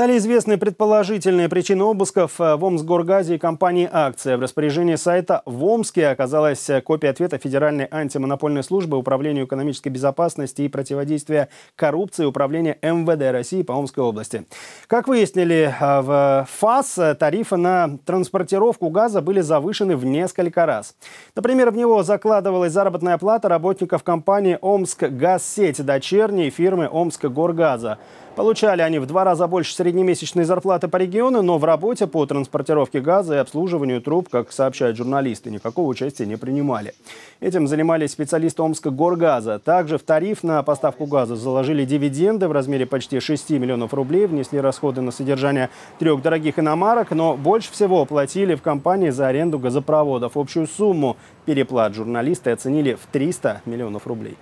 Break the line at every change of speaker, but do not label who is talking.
Стали известны предположительные причины обысков э, в Омсгоргазе и компании «Акция». В распоряжении сайта в Омске оказалась э, копия ответа Федеральной антимонопольной службы Управления экономической безопасности и противодействия коррупции Управления МВД России по Омской области. Как выяснили э, в ФАС, тарифы на транспортировку газа были завышены в несколько раз. Например, в него закладывалась заработная плата работников компании «Омск Газсеть» дочерней фирмы «Омск Горгаза». Получали они в два раза больше среднемесячной зарплаты по региону, но в работе по транспортировке газа и обслуживанию труб, как сообщают журналисты, никакого участия не принимали. Этим занимались специалисты Омска Горгаза. Также в тариф на поставку газа заложили дивиденды в размере почти 6 миллионов рублей, внесли расходы на содержание трех дорогих иномарок, но больше всего платили в компании за аренду газопроводов. Общую сумму переплат журналисты оценили в 300 миллионов рублей.